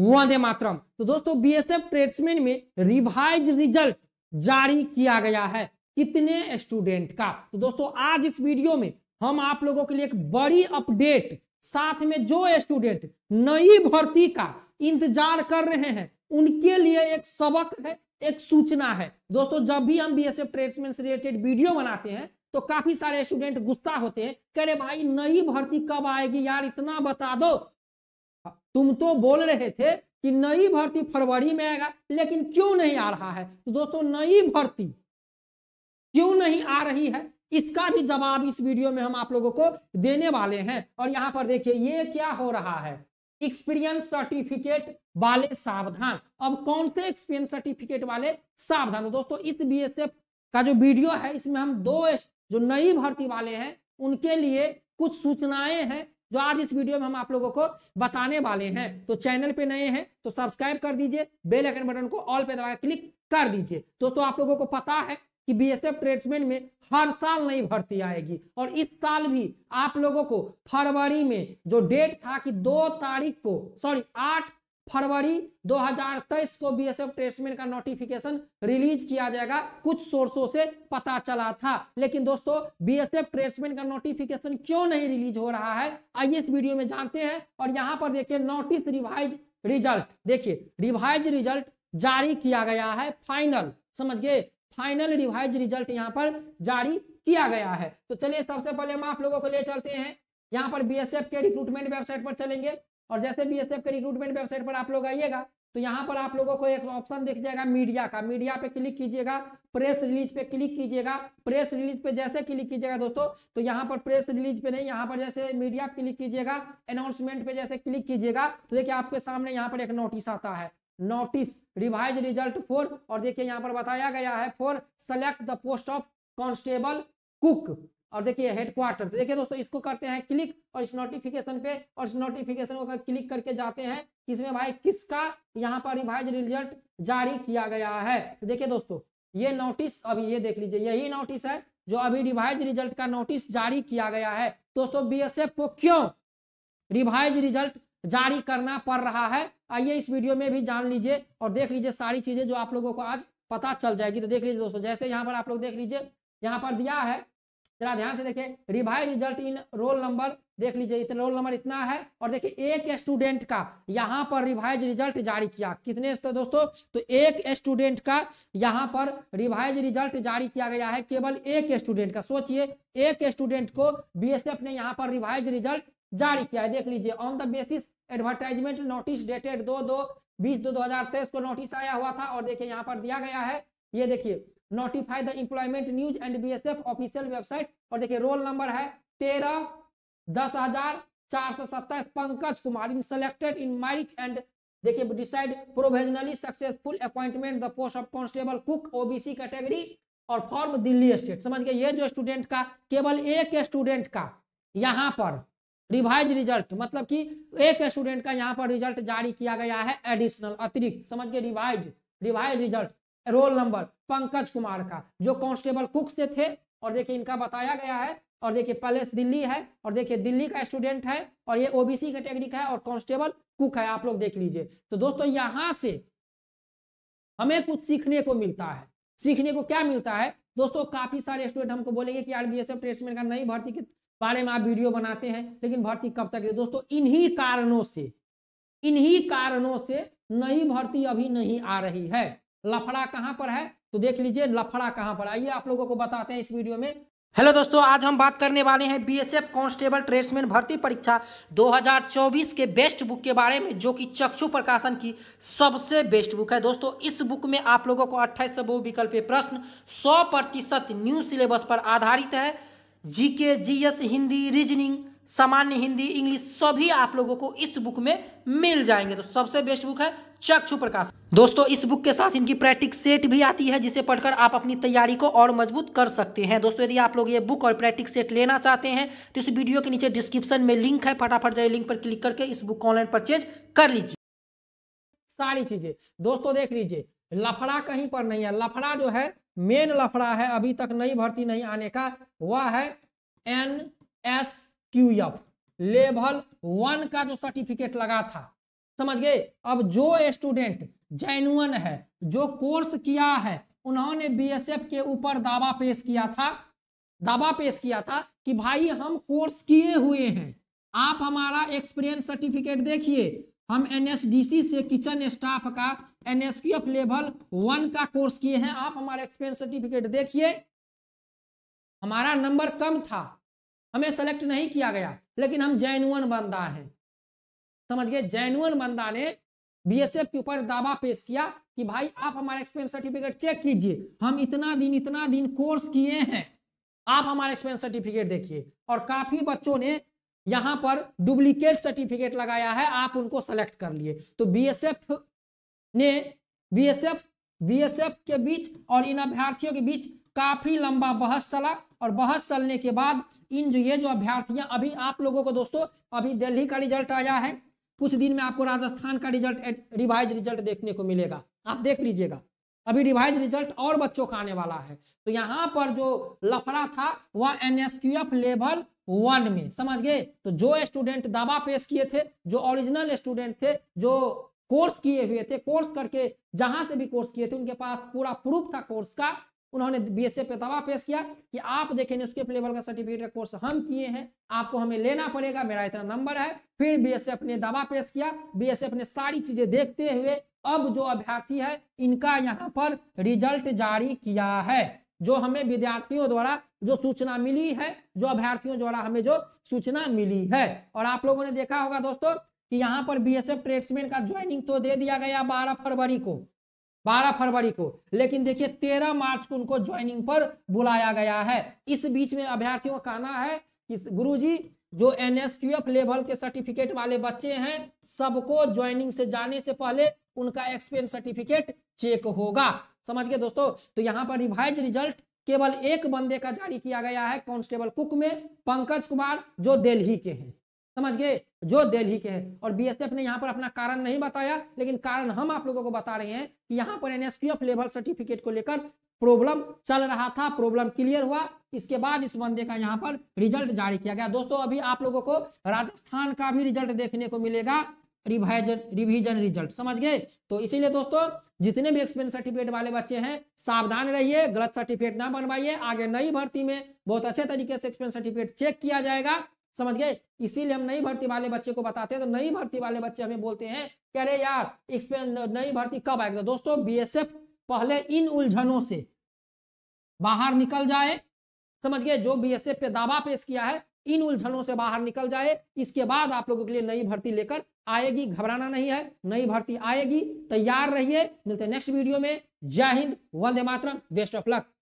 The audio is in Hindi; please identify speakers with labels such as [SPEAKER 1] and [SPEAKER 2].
[SPEAKER 1] वंदे मातरम तो दोस्तों बीएसएफ ट्रेड्समैन में रिवाइज रिजल्ट जारी किया गया है कितने स्टूडेंट का तो दोस्तों आज इस वीडियो में हम आप लोगों के लिए एक बड़ी अपडेट साथ में जो स्टूडेंट नई भर्ती का इंतजार कर रहे हैं उनके लिए एक सबक है एक सूचना है दोस्तों जब भी हम बीएसएफ ट्रेड्समैन से रिलेटेड वीडियो बनाते हैं तो काफी सारे स्टूडेंट गुस्सा होते हैं कह रहे भाई नई भर्ती कब आएगी यार इतना बता दो तुम तो बोल रहे थे कि नई भर्ती फरवरी में आएगा लेकिन क्यों नहीं आ रहा है तो दोस्तों नई भर्ती क्यों नहीं आ रही है इसका भी जवाब इस वीडियो में हम आप लोगों को देने वाले हैं और यहां पर देखिए ये क्या हो रहा है एक्सपीरियंस सर्टिफिकेट वाले सावधान अब कौन से एक्सपीरियंस सर्टिफिकेट वाले सावधान तो दोस्तों इस बी का जो वीडियो है इसमें हम दो जो नई भर्ती वाले हैं उनके लिए कुछ सूचनाएं हैं जो आज इस वीडियो में हम आप लोगों को बताने वाले हैं तो चैनल पे नए हैं तो सब्सक्राइब कर दीजिए बेल आइकन बटन को ऑल पे दबाकर क्लिक कर दीजिए दोस्तों आप लोगों को पता है कि बीएसएफ ट्रेड्समैन में हर साल नई भर्ती आएगी और इस साल भी आप लोगों को फरवरी में जो डेट था कि दो तारीख को सॉरी आठ फरवरी 2023 को बीएसएफ ट्रेड्समैन का नोटिफिकेशन रिलीज किया जाएगा कुछ सोर्सों से पता चला था लेकिन दोस्तों बीएसएफ ट्रेड्समैन का नोटिफिकेशन क्यों नहीं रिलीज हो रहा है आइए इस वीडियो में जानते हैं और यहां पर देखिए नोटिस रिवाइज रिजल्ट देखिए रिवाइज रिजल्ट जारी किया गया है फाइनल समझ गए फाइनल रिवाइज रिजल्ट यहाँ पर जारी किया गया है तो चलिए सबसे पहले हम आप लोगों को ले चलते हैं यहाँ पर बीएसएफ के रिक्रूटमेंट वेबसाइट पर चलेंगे और जैसे बी एस एफ के रिक्रूटमेंट वेबसाइट पर आप लोग आइएगा तो यहाँ पर आप लोगों को एक ऑप्शन दिख जाएगा मीडिया का मीडिया पे क्लिक कीजिएगा प्रेस रिलीज पे क्लिक कीजिएगा प्रेस रिलीज पे जैसे क्लिक कीजिएगा दोस्तों तो यहाँ पर प्रेस रिलीज पे नहीं यहाँ पर जैसे मीडिया पे क्लिक कीजिएगा अनाउंसमेंट पे जैसे क्लिक कीजिएगा तो देखिए आपके सामने यहाँ पर एक नोटिस आता है नोटिस रिवाइज रिजल्ट फोर और देखिए यहाँ पर बताया गया है for select the post of constable cook और देखिए हेडक्वार्टर देखिए दोस्तों इसको करते हैं क्लिक और इस नोटिफिकेशन पे और इस नोटिफिकेशन को अगर क्लिक करके जाते हैं इसमें भाई किसका यहाँ पर रिवाइज रिजल्ट जारी किया गया है तो देखिए दोस्तों ये नोटिस अभी ये देख लीजिए यही नोटिस है जो अभी रिवाइज रिजल्ट का नोटिस जारी किया गया है दोस्तों बी को क्यों रिवाइज रिजल्ट जारी करना पड़ रहा है आइए इस वीडियो में भी जान लीजिए और देख लीजिए सारी चीजें जो आप लोगों को आज पता चल जाएगी तो देख लीजिए दोस्तों जैसे यहाँ पर आप लोग देख लीजिए यहाँ पर दिया है जरा ध्यान से देखे रिवाइज रिजल्ट इन रोल नंबर देख लीजिए इतना रोल नंबर इतना है और देखिए एक स्टूडेंट का यहाँ पर रिवाइज रिजल्ट जारी किया कितने तो दोस्तों तो एक स्टूडेंट का यहाँ पर रिवाइज रिजल्ट जारी किया गया है केवल एक स्टूडेंट का सोचिए एक स्टूडेंट को बीएसएफ ने यहाँ पर रिवाइज रिजल्ट जारी किया है देख लीजिए on the basis advertisement notice dated दो दो बीस दो दो हजार तेईस को नोटिस आया हुआ था और देखिये यहाँ पर दिया गया है ये देखिए notify the employment news and BSF official website और देखिए रोल नंबर है तेरह दस हजार चार सौ सत्ताईस Pankaj Kumar in selected in merit and देखिए decide provisionally successful appointment the post of constable cook OBC category और फॉर्म दिल्ली स्टेट समझ गए ये जो स्टूडेंट का केवल एक स्टूडेंट का यहाँ पर रिवाइज रिजल्ट मतलब कि एक स्टूडेंट का यहाँ पर रिजल्ट जारी किया गया है एडिशनल अतिरिक्त समझ गए revise revise result roll number Pankaj Kumar का जो कांस्टेबल कुक से थे और देखिए इनका बताया गया है और देखिए पैलेस दिल्ली है और देखिए दिल्ली का स्टूडेंट है और ये ओबीसी कैटेगरी का है और कांस्टेबल कुक है आप लोग देख लीजिए तो दोस्तों यहां से हमें कुछ सीखने को मिलता है सीखने को क्या मिलता है दोस्तों काफी सारे स्टूडेंट हमको बोलेंगे कि यार बी एस का नई भर्ती के बारे में आप वीडियो बनाते हैं लेकिन भर्ती कब तक है दोस्तों इन्हीं कारणों से इन्हीं कारणों से नई भर्ती अभी नहीं आ रही है लफड़ा कहाँ पर है तो देख लीजिए लफड़ा कहाँ पर आइए आप लोगों को बताते हैं इस वीडियो में हेलो दोस्तों आज हम बात करने वाले हैं बीएसएफ कांस्टेबल ट्रेड्समैन भर्ती परीक्षा 2024 के बेस्ट बुक के बारे में जो कि चक्षु प्रकाशन की सबसे बेस्ट बुक है दोस्तों इस बुक में आप लोगों को अट्ठाईस सौ विकल्पीय प्रश्न 100 प्रतिशत न्यू सिलेबस पर आधारित है जीके जीएस हिंदी रीजनिंग सामान्य हिंदी इंग्लिश सभी आप लोगों को इस बुक में मिल जाएंगे तो सबसे बेस्ट बुक है चक्षु प्रकाश दोस्तों इस बुक के साथ इनकी प्रैक्टिस सेट भी आती है जिसे पढ़कर आप अपनी तैयारी को और मजबूत कर सकते हैं दोस्तों यदि आप लोग ये बुक और प्रैक्टिस सेट लेना चाहते हैं तो इस वीडियो के नीचे डिस्क्रिप्शन में लिंक है फटाफट जाइए लिंक पर क्लिक करके इस बुक को ऑनलाइन परचेज कर लीजिए सारी चीजें दोस्तों देख लीजिए लफड़ा कहीं पर नहीं है लफड़ा जो है मेन लफड़ा है अभी तक नई भर्ती नहीं आने का वह है N S Q F level one का जो सर्टिफिकेट लगा था समझ गए अब जो स्टूडेंट जेनुअन है जो कोर्स किया है उन्होंने बीएसएफ के ऊपर दावा पेश किया था दावा पेश किया था कि भाई हम कोर्स किए हुए हैं आप हमारा एक्सपीरियंस सर्टिफिकेट देखिए हम एनएसडीसी से किचन स्टाफ का एनएसक्यूएफ लेवल वन का कोर्स किए हैं आप हमारा एक्सपीरियंस सर्टिफिकेट देखिए हमारा नंबर कम था हमें सेलेक्ट नहीं किया गया लेकिन हम जैनुअन बंदा हैं समझ गए जेनुअन बंदा ने बीएसएफ के ऊपर दावा पेश किया कि भाई आप हमारा एक्सपीरियंस सर्टिफिकेट चेक कीजिए हम इतना दिन इतना दिन कोर्स किए हैं आप हमारा एक्सपीरियंस सर्टिफिकेट देखिए और काफी बच्चों ने यहां पर डुप्लीकेट सर्टिफिकेट लगाया है आप उनको सेलेक्ट कर लिए तो बीएसएफ ने बीएसएफ बीएसएफ के बीच और इन अभ्यार्थियों के बीच काफी लंबा बहस चला और बहस चलने के बाद इन जो ये जो अभ्यार्थियां अभी आप लोगों को दोस्तों अभी दिल्ली का रिजल्ट आया है कुछ दिन में आपको राजस्थान का रिजल्ट रिवाइज रिजल्ट देखने को मिलेगा आप देख लीजिएगा अभी रिवाइज रिजल्ट और बच्चों का आने वाला है तो यहाँ पर जो लफड़ा था वह एफ लेवल वन में समझ गए तो जो स्टूडेंट दावा पेश किए थे जो ओरिजिनल स्टूडेंट थे जो कोर्स किए हुए थे कोर्स करके जहां से भी कोर्स किए थे उनके पास पूरा प्रूफ था कोर्स का उन्होंने बीएसए पे दवा पेश किया कि आप देखेंगे स्किप लेवल का सर्टिफिकेट का कोर्स हम किए हैं आपको हमें लेना पड़ेगा मेरा इतना नंबर है फिर बीएसएफ ने दवा पेश किया बीएसएफ ने सारी चीजें देखते हुए अब जो अभ्यर्थी है इनका यहाँ पर रिजल्ट जारी किया है जो हमें विद्यार्थियों द्वारा जो सूचना मिली है जो अभ्यर्थियों द्वारा हमें जो सूचना मिली है और आप लोगों ने देखा होगा दोस्तों कि यहाँ पर बीएसएफ ट्रेड्समैन का ज्वाइनिंग तो दे दिया गया बारह फरवरी को बारह फरवरी को लेकिन देखिए तेरह मार्च को उनको ज्वाइनिंग पर बुलाया गया है इस बीच में अभ्यर्थियों का कहना है कि गुरुजी जो एनएसक्यूएफ लेवल के सर्टिफिकेट वाले बच्चे हैं सबको ज्वाइनिंग से जाने से पहले उनका एक्सपीरियंस सर्टिफिकेट चेक होगा समझ गए दोस्तों तो यहाँ पर रिवाइज रिजल्ट केवल एक बंदे का जारी किया गया है कांस्टेबल कुक में पंकज कुमार जो दिल्ली के हैं समझ गए जो दिल्ली के हैं और बीएसएफ ने यहाँ पर अपना कारण नहीं बताया लेकिन कारण हम आप लोगों को बता रहे हैं कि यहाँ पर एनएसपीएफ लेवल सर्टिफिकेट को लेकर प्रॉब्लम चल रहा था प्रॉब्लम क्लियर हुआ इसके बाद इस बंदे का यहाँ पर रिजल्ट जारी किया गया दोस्तों अभी आप लोगों को राजस्थान का भी रिजल्ट देखने को मिलेगा रिवाइजन रिविजन रिजल्ट समझ गए तो इसीलिए दोस्तों जितने भी एक्सपीरियंस सर्टिफिकेट वाले बच्चे हैं सावधान रहिए गलत सर्टिफिकेट ना बनवाइए आगे नई भर्ती में बहुत अच्छे तरीके से एक्सपीरियंस सर्टिफिकेट चेक किया जाएगा समझ गए इसीलिए हम नई भर्ती वाले बच्चे को बताते हैं तो नई भर्ती वाले बच्चे हमें बोलते हैं कह रहे यार नई भर्ती कब आएगा दोस्तों बीएसएफ पहले इन उलझनों से बाहर निकल जाए समझ गए जो बीएसएफ पे दावा पेश किया है इन उलझनों से बाहर निकल जाए इसके बाद आप लोगों के लिए नई भर्ती लेकर आएगी घबराना नहीं है नई भर्ती आएगी तैयार रहिए मिलते हैं नेक्स्ट वीडियो में जय हिंद वंदे मातरम बेस्ट ऑफ लक